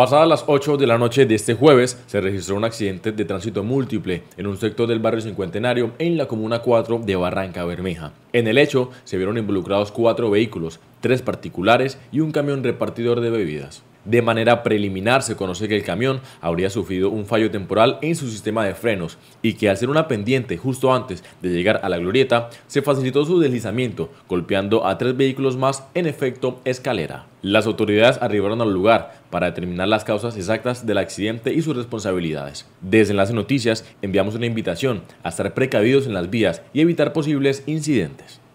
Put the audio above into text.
Pasadas las 8 de la noche de este jueves, se registró un accidente de tránsito múltiple en un sector del barrio Cincuentenario en la comuna 4 de Barranca Bermeja. En el hecho, se vieron involucrados cuatro vehículos, tres particulares y un camión repartidor de bebidas. De manera preliminar se conoce que el camión habría sufrido un fallo temporal en su sistema de frenos y que al ser una pendiente justo antes de llegar a la glorieta, se facilitó su deslizamiento, golpeando a tres vehículos más en efecto escalera. Las autoridades arribaron al lugar para determinar las causas exactas del accidente y sus responsabilidades. Desde las Noticias enviamos una invitación a estar precavidos en las vías y evitar posibles incidentes.